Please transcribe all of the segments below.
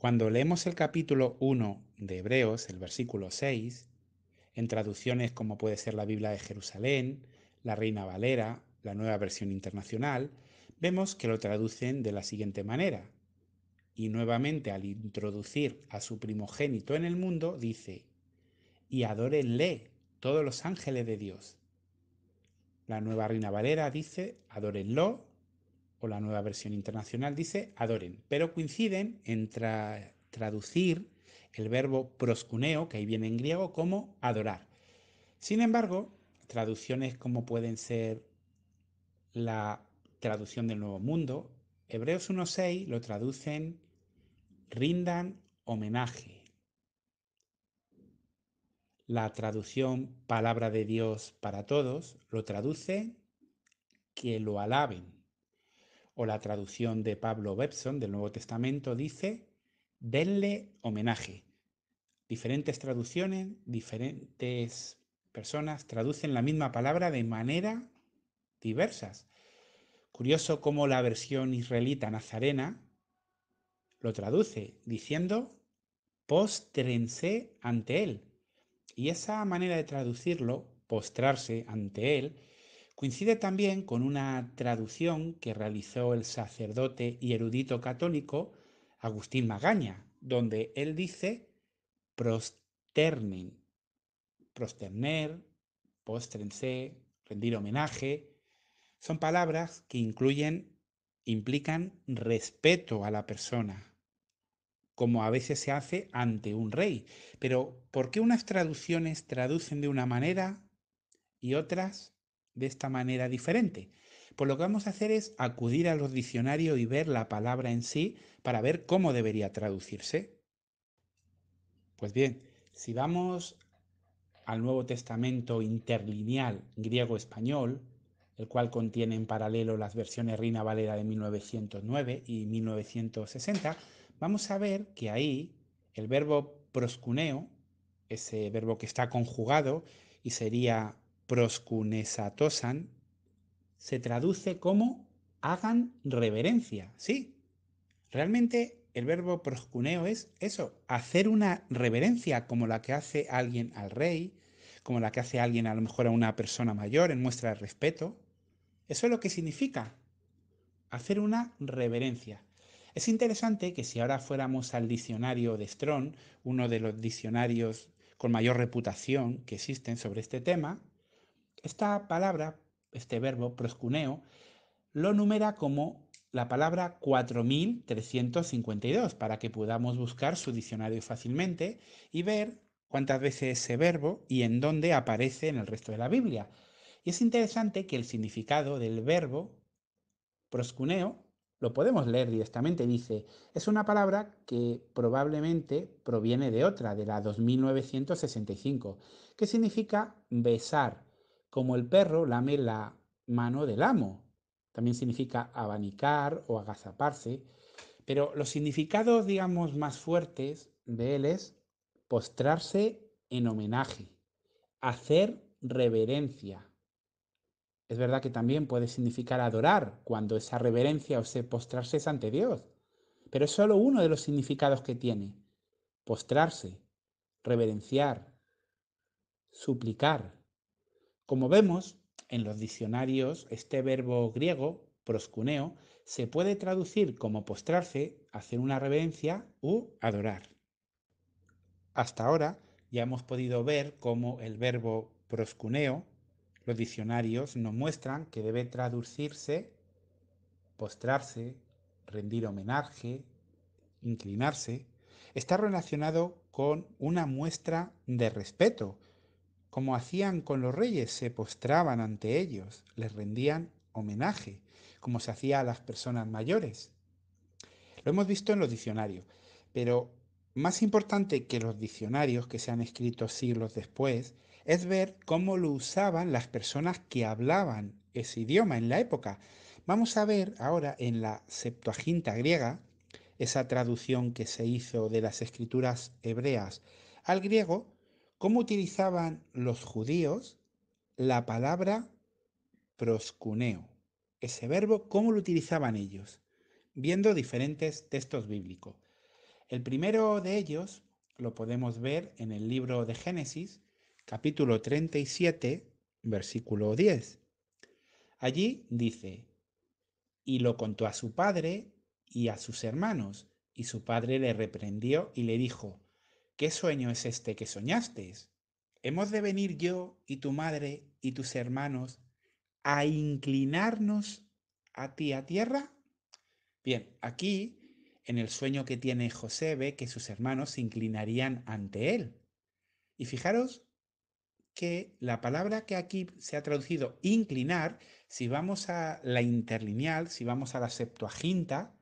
Cuando leemos el capítulo 1 de Hebreos, el versículo 6, en traducciones como puede ser la Biblia de Jerusalén, la Reina Valera, la nueva versión internacional, vemos que lo traducen de la siguiente manera. Y nuevamente al introducir a su primogénito en el mundo, dice, y adórenle todos los ángeles de Dios. La nueva Reina Valera dice, adórenlo o la nueva versión internacional dice adoren, pero coinciden en traducir el verbo proscuneo, que ahí viene en griego, como adorar. Sin embargo, traducciones como pueden ser la traducción del Nuevo Mundo, Hebreos 1.6 lo traducen rindan homenaje. La traducción palabra de Dios para todos lo traduce que lo alaben o la traducción de Pablo Webson del Nuevo Testamento dice, denle homenaje. Diferentes traducciones, diferentes personas traducen la misma palabra de manera diversas. Curioso cómo la versión israelita nazarena lo traduce diciendo, postrense ante él. Y esa manera de traducirlo, postrarse ante él, Coincide también con una traducción que realizó el sacerdote y erudito católico Agustín Magaña, donde él dice prosternen, prosterner, postrense, rendir homenaje, son palabras que incluyen, implican respeto a la persona, como a veces se hace ante un rey. Pero ¿por qué unas traducciones traducen de una manera y otras de esta manera diferente. Pues lo que vamos a hacer es acudir a los diccionarios y ver la palabra en sí para ver cómo debería traducirse. Pues bien, si vamos al Nuevo Testamento interlineal griego-español, el cual contiene en paralelo las versiones Reina Valera de 1909 y 1960, vamos a ver que ahí el verbo proscuneo, ese verbo que está conjugado y sería proscunesatosan, se traduce como hagan reverencia, ¿sí? Realmente el verbo proscuneo es eso, hacer una reverencia como la que hace alguien al rey, como la que hace alguien a lo mejor a una persona mayor en muestra de respeto. Eso es lo que significa, hacer una reverencia. Es interesante que si ahora fuéramos al diccionario de Strong, uno de los diccionarios con mayor reputación que existen sobre este tema, esta palabra, este verbo proscuneo, lo numera como la palabra 4352 para que podamos buscar su diccionario fácilmente y ver cuántas veces ese verbo y en dónde aparece en el resto de la Biblia. Y es interesante que el significado del verbo proscuneo lo podemos leer directamente. Dice, es una palabra que probablemente proviene de otra, de la 2965, que significa besar, como el perro lame la mano del amo. También significa abanicar o agazaparse, pero los significados, digamos, más fuertes de él es postrarse en homenaje, hacer reverencia. Es verdad que también puede significar adorar cuando esa reverencia o ese postrarse es ante Dios, pero es solo uno de los significados que tiene. Postrarse, reverenciar, suplicar. Como vemos en los diccionarios, este verbo griego, proscuneo, se puede traducir como postrarse, hacer una reverencia u adorar. Hasta ahora ya hemos podido ver cómo el verbo proscuneo, los diccionarios nos muestran que debe traducirse postrarse, rendir homenaje, inclinarse, está relacionado con una muestra de respeto como hacían con los reyes, se postraban ante ellos, les rendían homenaje, como se hacía a las personas mayores. Lo hemos visto en los diccionarios, pero más importante que los diccionarios que se han escrito siglos después es ver cómo lo usaban las personas que hablaban ese idioma en la época. Vamos a ver ahora en la Septuaginta griega, esa traducción que se hizo de las escrituras hebreas al griego, ¿Cómo utilizaban los judíos la palabra proscuneo? Ese verbo, ¿cómo lo utilizaban ellos? Viendo diferentes textos bíblicos. El primero de ellos lo podemos ver en el libro de Génesis, capítulo 37, versículo 10. Allí dice, y lo contó a su padre y a sus hermanos, y su padre le reprendió y le dijo, ¿Qué sueño es este que soñasteis? ¿Hemos de venir yo y tu madre y tus hermanos a inclinarnos a ti a tierra? Bien, aquí en el sueño que tiene José ve que sus hermanos se inclinarían ante él. Y fijaros que la palabra que aquí se ha traducido inclinar, si vamos a la interlineal, si vamos a la Septuaginta,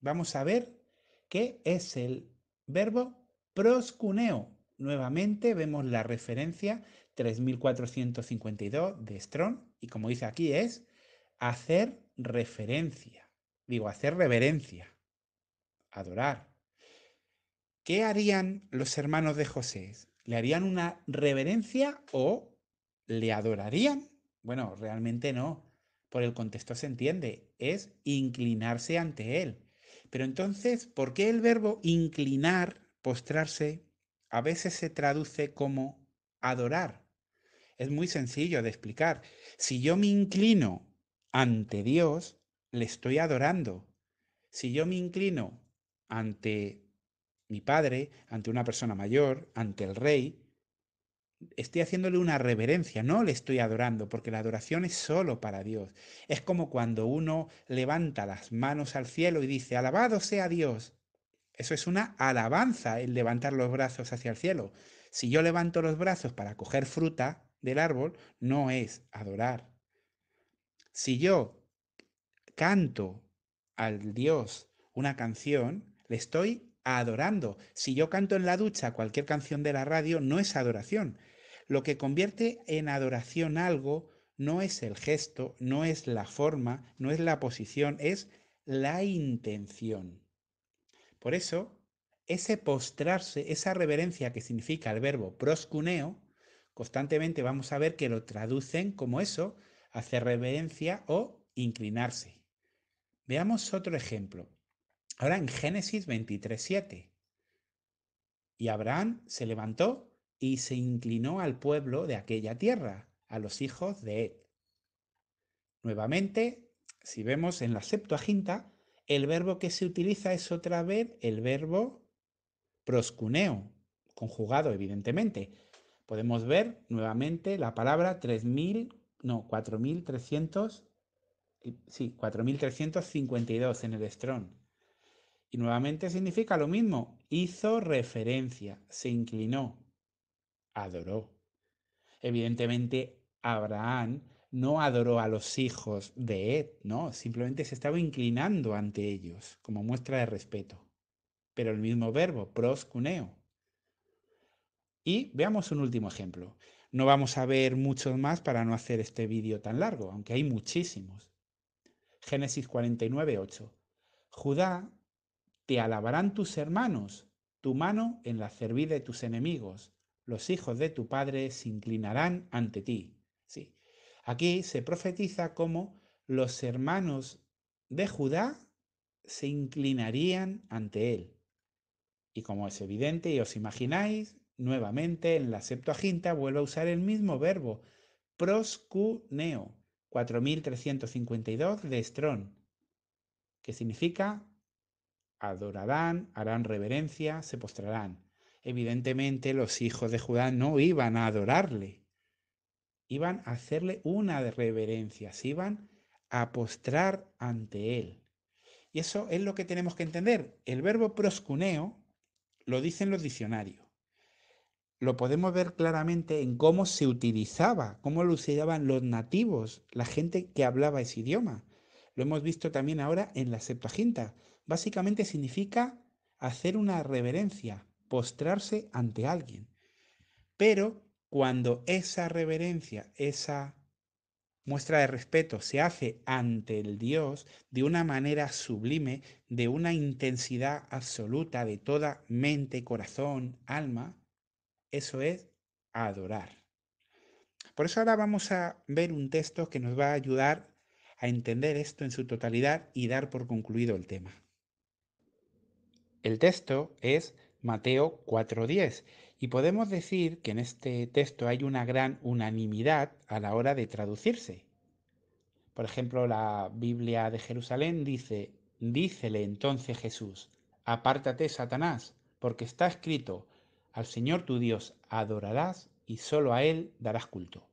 vamos a ver que es el verbo Proscuneo. Nuevamente vemos la referencia 3452 de Strong y como dice aquí es hacer referencia. Digo, hacer reverencia. Adorar. ¿Qué harían los hermanos de José? ¿Le harían una reverencia o le adorarían? Bueno, realmente no. Por el contexto se entiende. Es inclinarse ante él. Pero entonces, ¿por qué el verbo inclinar Postrarse a veces se traduce como adorar. Es muy sencillo de explicar. Si yo me inclino ante Dios, le estoy adorando. Si yo me inclino ante mi padre, ante una persona mayor, ante el rey, estoy haciéndole una reverencia, no le estoy adorando, porque la adoración es solo para Dios. Es como cuando uno levanta las manos al cielo y dice, alabado sea Dios. Eso es una alabanza, el levantar los brazos hacia el cielo. Si yo levanto los brazos para coger fruta del árbol, no es adorar. Si yo canto al Dios una canción, le estoy adorando. Si yo canto en la ducha cualquier canción de la radio, no es adoración. Lo que convierte en adoración algo no es el gesto, no es la forma, no es la posición, es la intención. Por eso, ese postrarse, esa reverencia que significa el verbo proscuneo, constantemente vamos a ver que lo traducen como eso, hacer reverencia o inclinarse. Veamos otro ejemplo. Ahora en Génesis 23, Y Abraham se levantó y se inclinó al pueblo de aquella tierra, a los hijos de Ed. Nuevamente, si vemos en la Septuaginta, el verbo que se utiliza es otra vez el verbo proscuneo, conjugado evidentemente. Podemos ver nuevamente la palabra 3000, no, 4300, sí, 4352 en el estrón. Y nuevamente significa lo mismo, hizo referencia, se inclinó, adoró. Evidentemente, Abraham no adoró a los hijos de Ed, no, simplemente se estaba inclinando ante ellos como muestra de respeto. Pero el mismo verbo, pros Y veamos un último ejemplo. No vamos a ver muchos más para no hacer este vídeo tan largo, aunque hay muchísimos. Génesis 49, 8. Judá, te alabarán tus hermanos, tu mano en la cerviz de tus enemigos, los hijos de tu padre se inclinarán ante ti. Aquí se profetiza cómo los hermanos de Judá se inclinarían ante él. Y como es evidente y os imagináis, nuevamente en la Septuaginta vuelvo a usar el mismo verbo, proscuneo, 4352 de Estrón, que significa adorarán, harán reverencia, se postrarán. Evidentemente los hijos de Judá no iban a adorarle, iban a hacerle una reverencia, se iban a postrar ante él. Y eso es lo que tenemos que entender. El verbo proscuneo lo dicen los diccionarios. Lo podemos ver claramente en cómo se utilizaba, cómo lo usaban los nativos, la gente que hablaba ese idioma. Lo hemos visto también ahora en la Septuaginta. Básicamente significa hacer una reverencia, postrarse ante alguien. Pero cuando esa reverencia, esa muestra de respeto se hace ante el Dios de una manera sublime, de una intensidad absoluta de toda mente, corazón, alma, eso es adorar. Por eso ahora vamos a ver un texto que nos va a ayudar a entender esto en su totalidad y dar por concluido el tema. El texto es Mateo 4.10 y podemos decir que en este texto hay una gran unanimidad a la hora de traducirse. Por ejemplo, la Biblia de Jerusalén dice, dícele entonces Jesús, apártate Satanás, porque está escrito, al Señor tu Dios adorarás y solo a Él darás culto.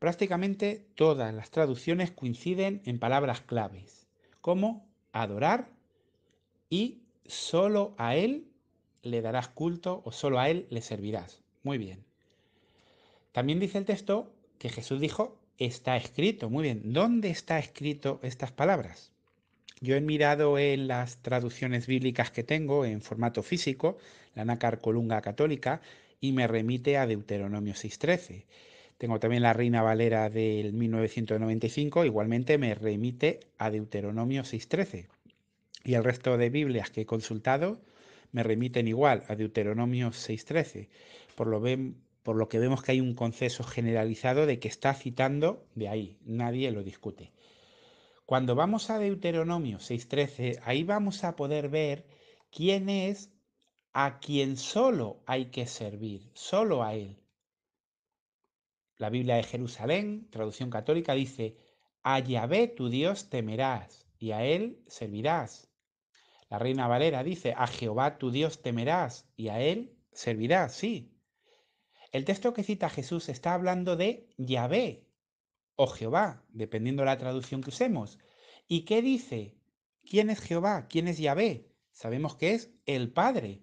Prácticamente todas las traducciones coinciden en palabras claves, como adorar y solo a Él le darás culto o solo a Él le servirás. Muy bien. También dice el texto que Jesús dijo, está escrito. Muy bien, ¿dónde está escrito estas palabras? Yo he mirado en las traducciones bíblicas que tengo en formato físico, la Nácar Colunga Católica, y me remite a Deuteronomio 6.13. Tengo también la Reina Valera del 1995, igualmente me remite a Deuteronomio 6.13. Y el resto de Biblias que he consultado me remiten igual a Deuteronomio 6.13, por lo, por lo que vemos que hay un conceso generalizado de que está citando de ahí, nadie lo discute. Cuando vamos a Deuteronomio 6.13, ahí vamos a poder ver quién es a quien solo hay que servir, solo a él. La Biblia de Jerusalén, traducción católica, dice, a Yahvé tu Dios temerás y a él servirás. La Reina Valera dice, a Jehová tu Dios temerás y a Él servirás, sí. El texto que cita Jesús está hablando de Yahvé o Jehová, dependiendo la traducción que usemos. ¿Y qué dice? ¿Quién es Jehová? ¿Quién es Yahvé? Sabemos que es el Padre.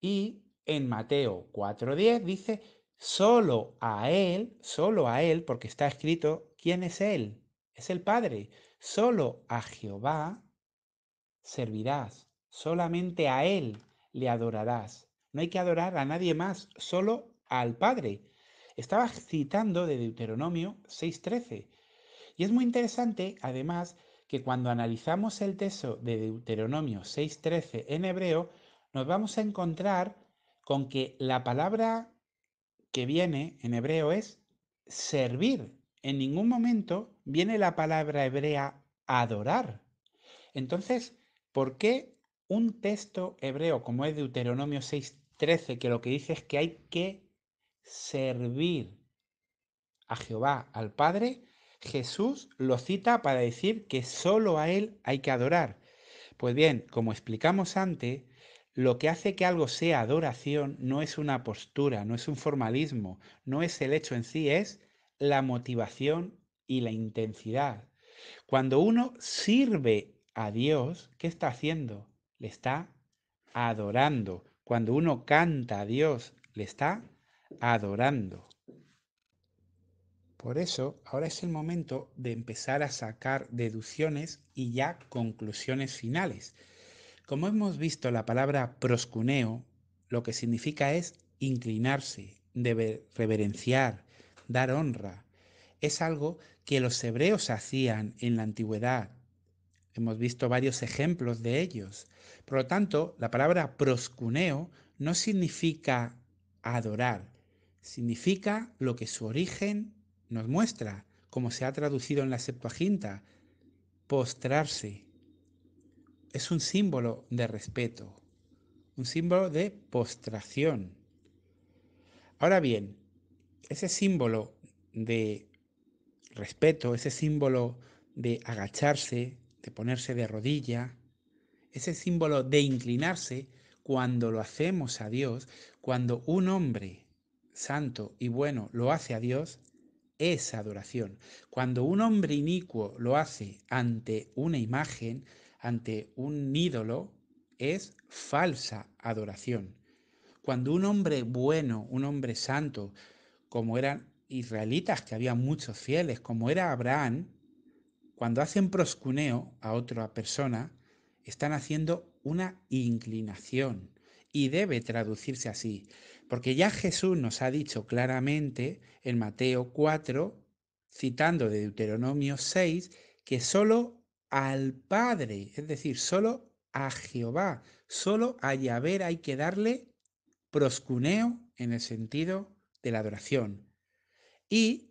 Y en Mateo 4.10 dice, solo a Él, solo a Él, porque está escrito, ¿quién es Él? Es el Padre. Solo a Jehová servirás, solamente a Él le adorarás. No hay que adorar a nadie más, solo al Padre. Estaba citando de Deuteronomio 6.13. Y es muy interesante, además, que cuando analizamos el texto de Deuteronomio 6.13 en hebreo, nos vamos a encontrar con que la palabra que viene en hebreo es servir. En ningún momento viene la palabra hebrea adorar. Entonces, ¿Por qué un texto hebreo como es Deuteronomio 6:13, que lo que dice es que hay que servir a Jehová, al Padre, Jesús lo cita para decir que solo a Él hay que adorar. Pues bien, como explicamos antes, lo que hace que algo sea adoración no es una postura, no es un formalismo, no es el hecho en sí, es la motivación y la intensidad. Cuando uno sirve a Dios, ¿qué está haciendo? Le está adorando. Cuando uno canta a Dios, le está adorando. Por eso, ahora es el momento de empezar a sacar deducciones y ya conclusiones finales. Como hemos visto, la palabra proscuneo lo que significa es inclinarse, reverenciar, dar honra. Es algo que los hebreos hacían en la antigüedad Hemos visto varios ejemplos de ellos. Por lo tanto, la palabra proscuneo no significa adorar, significa lo que su origen nos muestra, como se ha traducido en la Septuaginta, postrarse. Es un símbolo de respeto, un símbolo de postración. Ahora bien, ese símbolo de respeto, ese símbolo de agacharse, ponerse de rodilla, ese símbolo de inclinarse cuando lo hacemos a Dios, cuando un hombre santo y bueno lo hace a Dios, es adoración. Cuando un hombre inicuo lo hace ante una imagen, ante un ídolo, es falsa adoración. Cuando un hombre bueno, un hombre santo, como eran israelitas, que había muchos fieles, como era Abraham, cuando hacen proscuneo a otra persona, están haciendo una inclinación y debe traducirse así, porque ya Jesús nos ha dicho claramente en Mateo 4, citando de Deuteronomio 6, que solo al Padre, es decir, solo a Jehová, solo a Yahvé hay que darle proscuneo en el sentido de la adoración. Y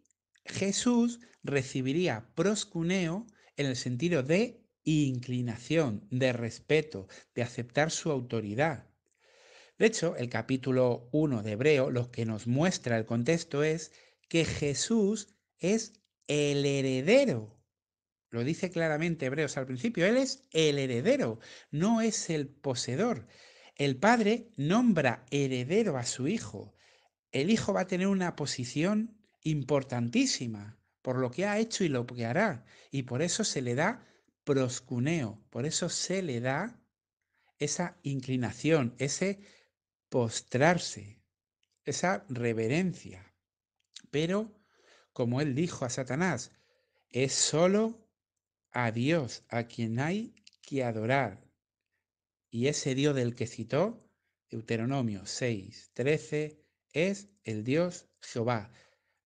Jesús recibiría proscuneo en el sentido de inclinación, de respeto, de aceptar su autoridad. De hecho, el capítulo 1 de Hebreo lo que nos muestra el contexto es que Jesús es el heredero. Lo dice claramente Hebreos al principio, Él es el heredero, no es el poseedor. El Padre nombra heredero a su Hijo. El Hijo va a tener una posición importantísima por lo que ha hecho y lo que hará. Y por eso se le da proscuneo, por eso se le da esa inclinación, ese postrarse, esa reverencia. Pero, como él dijo a Satanás, es solo a Dios a quien hay que adorar. Y ese Dios del que citó Deuteronomio 6, 13, es el Dios Jehová,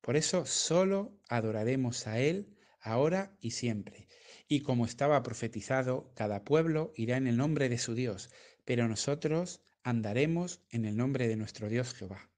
por eso solo adoraremos a Él ahora y siempre. Y como estaba profetizado, cada pueblo irá en el nombre de su Dios, pero nosotros andaremos en el nombre de nuestro Dios Jehová.